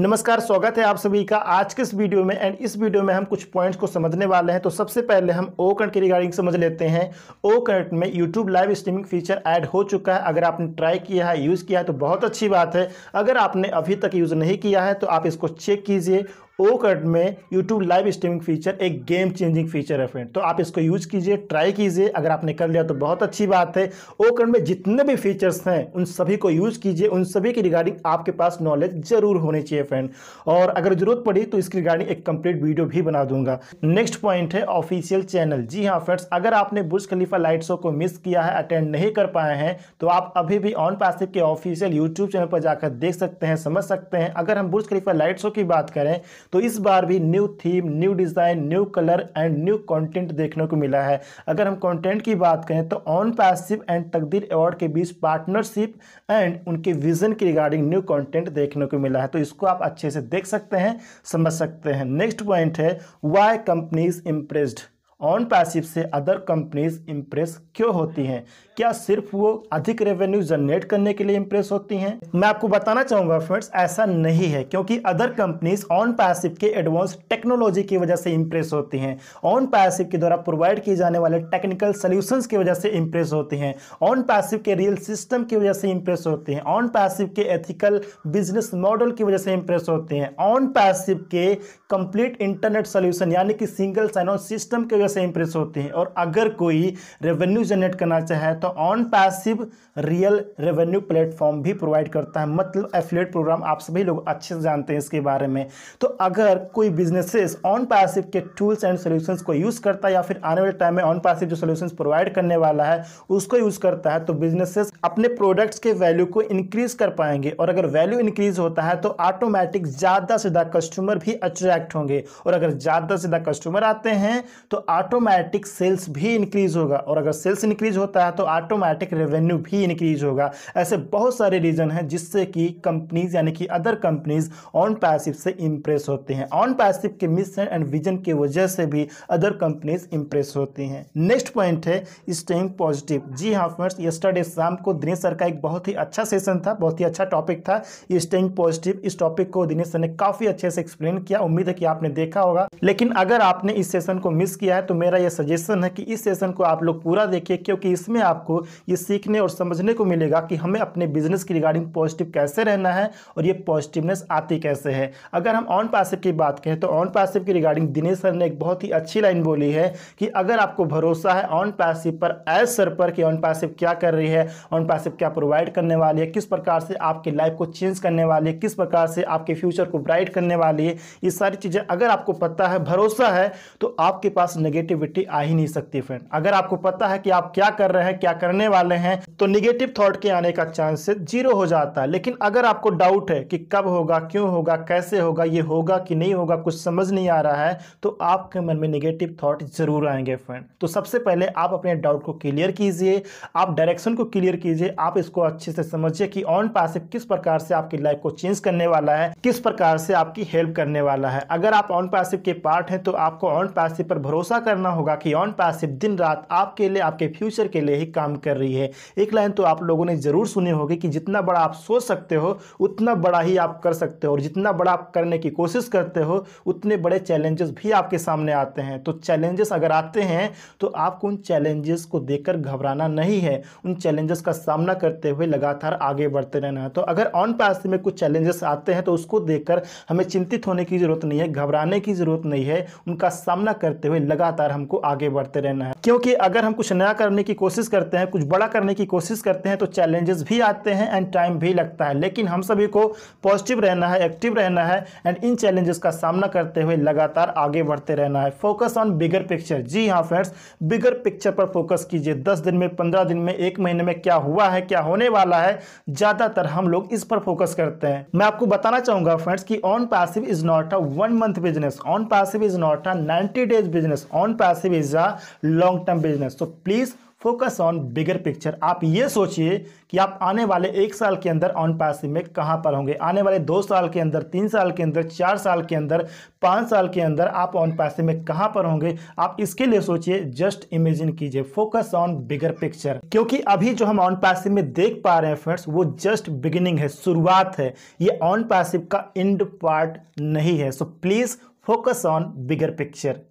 नमस्कार स्वागत है आप सभी का आज के इस वीडियो में एंड इस वीडियो में हम कुछ पॉइंट्स को समझने वाले हैं तो सबसे पहले हम ओ करंट के रिगार्डिंग समझ लेते हैं ओ करंट में YouTube live streaming feature add हो चुका है अगर आपने ट्राई किया है यूज़ किया है तो बहुत अच्छी बात है अगर आपने अभी तक यूज़ नहीं किया है तो आप इसको चेक कीजिए ओ में यूट्यूब लाइव स्ट्रीमिंग फीचर एक गेम चेंजिंग फीचर है फ्रेंड तो आप इसको यूज कीजिए ट्राई कीजिए अगर आपने कर लिया तो बहुत अच्छी बात है ओ में जितने भी फीचर्स हैं उन सभी को यूज़ कीजिए उन सभी की रिगार्डिंग आपके पास नॉलेज जरूर होनी चाहिए फ्रेंड और अगर जरूरत पड़ी तो इसकी रिगार्डिंग एक कंप्लीट वीडियो भी बना दूंगा नेक्स्ट पॉइंट है ऑफिशियल चैनल जी हाँ फ्रेंड्स अगर आपने बुर्ज खलीफा लाइट शो को मिस किया है अटेंड नहीं कर पाए हैं तो आप अभी भी ऑन पासिव के ऑफिशियल यूट्यूब चैनल पर जाकर देख सकते हैं समझ सकते हैं अगर हम बुर्ज खलीफा लाइट शो की बात करें तो इस बार भी new theme new design new colour and new content देखने को मिला है अगर हम कंटेंट की बात करें तो OnPassive and Takdir award के बीच पार्टनरशिप एंड उनके विजन की रिगार्डिंग न्यू कॉन्टेंट देखने को मिला है तो इसको आप अच्छे से देख सकते हैं समझ सकते हैं नेक्स्ट पॉइंट है why companies impressed OnPassive से अदर कंपनीज इम्प्रेस क्यों होती हैं क्या सिर्फ वो अधिक रेवेन्यू जनरेट करने के लिए इंप्रेस होती हैं मैं आपको बताना चाहूंगा फ्रेंड्स ऐसा नहीं है क्योंकि अदर कंपनीज ऑन पैसिव के एडवांस टेक्नोलॉजी की वजह से इंप्रेस होती हैं ऑन पैसिव के द्वारा प्रोवाइड किए जाने वाले टेक्निकल सोल्यूशन की वजह से इंप्रेस होती हैं ऑन पैसिव के रियल सिस्टम की वजह से इंप्रेस होते हैं ऑन पैसिव के एथिकल बिजनेस मॉडल की वजह से इंप्रेस होते हैं ऑन पैसिव के कंप्लीट इंटरनेट सोल्यूशन यानी कि सिंगल साइन ऑन सिस्टम की वजह से इंप्रेस होते हैं और अगर कोई रेवेन्यू जनरेट करना चाहे तो का OnPassive real revenue platform भी प्रोवाइड करता है मतलब एफिलेट प्रोग्राम आप सभी लोग अच्छे से जानते हैं इसके बारे में तो अगर कोई बिजनेसेस ऑन पैसिव के टूल्स एंड सॉल्यूशंस को यूज़ करता है या फिर आने वाले टाइम में ऑन पैसिव जो सोल्यूशंस प्रोवाइड करने वाला है उसको यूज़ करता है तो बिजनेसेस अपने प्रोडक्ट्स के वैल्यू को इंक्रीज कर पाएंगे और अगर वैल्यू इंक्रीज होता है तो ऑटोमेटिक ज़्यादा से ज़्यादा कस्टमर भी अट्रैक्ट होंगे और अगर ज़्यादा से ज़्यादा कस्टमर आते हैं तो ऑटोमेटिक सेल्स भी इंक्रीज होगा और अगर सेल्स इंक्रीज होता है तो ऑटोमेटिक रेवेन्यू भी इंक्रीज होगा ऐसे बहुत सारे रीज़न हैं जिससे कि कंपनीज यानी कि अदर कंपनीज ऑन पैसिव से इंप्रेस होते हैं ऑन पैसिव के मिशन एंड विजन की वजह से भी अदर कंपनीज इंप्रेस होती हैं नेक्स्ट पॉइंट है स्टेइंग पॉजिटिव जी हाँ फ्रेंड्स यस्टरडे शाम को दिनेश सर का एक बहुत ही अच्छा सेशन था बहुत ही अच्छा टॉपिक था स्टेइंग पॉजिटिव इस टॉपिक को दिनेश सर ने काफ़ी अच्छे से एक्सप्लेन किया उम्मीद है कि आपने देखा होगा लेकिन अगर आपने इस सेशन को मिस किया है तो मेरा यह सजेशन है कि इस सेशन को आप लोग पूरा देखिए क्योंकि इसमें आपको आपको ये सीखने और समझने को मिलेगा कि हमें अपने बिजनेस की रिगार्डिंग पॉजिटिव कैसे रहना है और ये पॉजिटिवनेस आती कैसे है अगर हम ऑन पासिव की बात करें तो ऑन पासिव की रिगार्डिंग दिनेश सर ने एक बहुत ही अच्छी लाइन बोली है कि अगर आपको भरोसा है ऑन पैसिव पर एज सर पर कि ऑन पैसिव क्या कर रही है ऑन पैसिव क्या प्रोवाइड करने वाली है किस प्रकार से आपकी लाइफ को चेंज करने वाली है किस प्रकार से आपके फ्यूचर को ब्राइट करने वाली है ये सारी चीज़ें अगर आपको पता है भरोसा है तो आपके पास नेगेटिविटी आ ही नहीं सकती फ्रेंड अगर आपको पता है कि आप क्या कर रहे हैं क्या क्या करने वाले हैं तो निगेटिव थॉट के आने का चांस जीरो हो जाता है लेकिन अगर आपको डाउट है कि कब होगा क्यों होगा कैसे होगा ये होगा कि नहीं होगा कुछ समझ नहीं आ रहा है तो आपके मन में निगेटिव थॉट जरूर आएंगे फ्रेंड तो सबसे पहले आप अपने डाउट को क्लियर कीजिए आप डायरेक्शन को क्लियर कीजिए आप इसको अच्छे से समझिए कि ऑन पैसिव किस प्रकार से आपकी लाइफ को चेंज करने वाला है किस प्रकार से आपकी हेल्प करने वाला है अगर आप ऑन पैसिव के पार्ट हैं तो आपको ऑन पैसिव पर भरोसा करना होगा कि ऑन पैसिव दिन रात आपके लिए आपके फ्यूचर के लिए ही काम कर रही है एक लाइन तो आप लोगों ने ज़रूर सुनी होगी कि जितना बड़ा आप सोच सकते हो उतना बड़ा ही आप कर सकते हो और जितना बड़ा आप करने की कोशिश करते हो उतने बड़े चैलेंजेस भी आपके सामने आते हैं तो चैलेंजेस अगर आते हैं तो आपको उन चैलेंजेस को देखकर घबराना नहीं है उन चैलेंजेस का सामना करते हुए लगातार आगे बढ़ते रहना है तो अगर ऑन पास में कुछ चैलेंजेस आते हैं तो उसको देखकर हमें चिंतित होने की ज़रूरत नहीं है घबराने की ज़रूरत नहीं है उनका सामना करते हुए लगातार हमको आगे बढ़ते रहना है क्योंकि अगर हम कुछ नया करने की कोशिश करते हैं कुछ बड़ा करने की कोशिश करते हैं तो चैलेंजेस भी आते हैं एंड टाइम भी लगता है लेकिन हम सभी को पॉजिटिव रहना है एक्टिव रहना है एंड इन चैलेंजेस का सामना करते हुए लगातार आगे बढ़ते रहना है फोकस ऑन बिगर पिक्चर जी हाँ फ्रेंड्स बिगर पिक्चर पर फोकस कीजिए दस दिन में पंद्रह दिन में एक महीने में क्या हुआ है क्या होने वाला है ज़्यादातर हम लोग इस पर फोकस करते हैं मैं आपको बताना चाहूंगा फ्रेंड्स की OnPassive is not a one month business OnPassive is not a ninety days business OnPassive is a long long term business तो please focus on bigger picture आप ये सोचिए कि आप आने वाले एक साल के अंदर ऑन पासिव में कहाँ पर होंगे आने वाले दो साल के अंदर तीन साल के अंदर चार साल के अंदर पाँच साल के अंदर आप ऑन पासिव में कहाँ पर होंगे आप इसके लिए सोचिए जस्ट इमेजिन कीजिए फोकस ऑन बिगर पिक्चर क्योंकि अभी जो हम ऑन पासिव में देख पा रहे हैं फ्रेंड्स वो जस्ट बिगिनिंग है शुरुआत है ये ऑन पासिव का इंड पार्ट नहीं है so please focus on bigger picture